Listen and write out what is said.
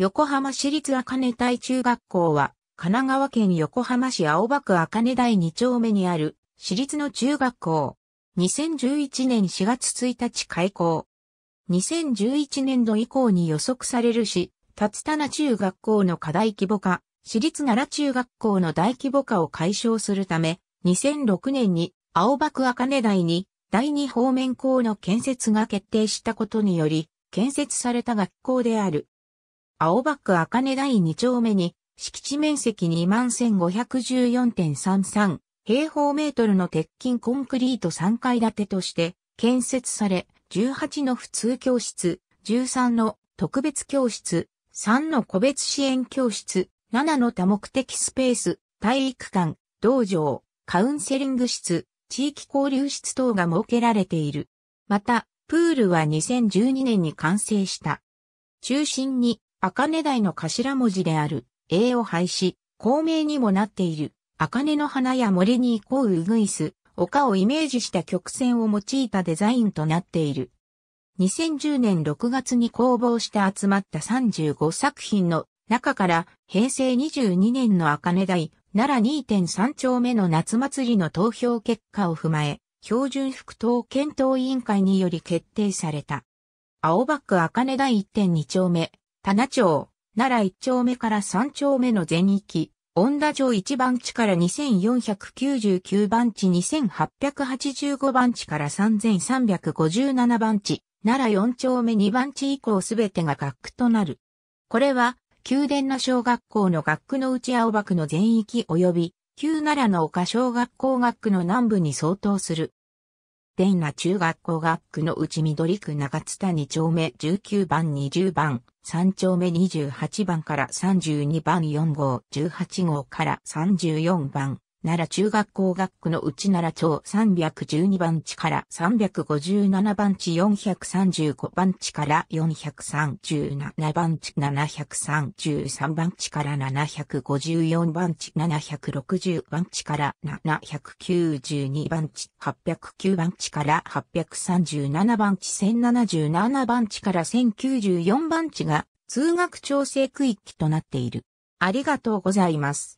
横浜市立赤根台中学校は、神奈川県横浜市青葉区赤根台2丁目にある、市立の中学校。2011年4月1日開校。2011年度以降に予測されるし、立田中学校の課題規模化、市立奈良中学校の大規模化を解消するため、2006年に青葉区赤根台に第2方面校の建設が決定したことにより、建設された学校である。青葉区赤根第2丁目に、敷地面積21,514.33平方メートルの鉄筋コンクリート3階建てとして建設され、18の普通教室、13の特別教室、3の個別支援教室、7の多目的スペース、体育館、道場、カウンセリング室、地域交流室等が設けられている。また、プールは2012年に完成した。中心に赤根台の頭文字である、A を廃止、公明にもなっている、赤根の花や森に行こうウグイス、丘をイメージした曲線を用いたデザインとなっている。2010年6月に公募して集まった35作品の中から平成22年の赤根台奈良2.3丁目の夏祭りの投票結果を踏まえ、標準復党検討委員会により決定された。青バック赤根台1.2丁目、田町、奈良一丁目から三丁目の全域、恩田町1番地から2499番地2885番地から3357番地、奈良4丁目2番地以降すべてが学区となる。これは、宮殿の小学校の学区の内青葉区の全域及び、旧奈良の丘小学校学区の南部に相当する。天那中学校学区の内緑区長津田2丁目19番20番、3丁目28番から32番4号18号から34番、奈良中学校学区のうち奈良町312番地から357番地435番地から437番地733番地から754番地760番地から792番地809番地から837番地1077番地から1094番地が通学調整区域となっている。ありがとうございます。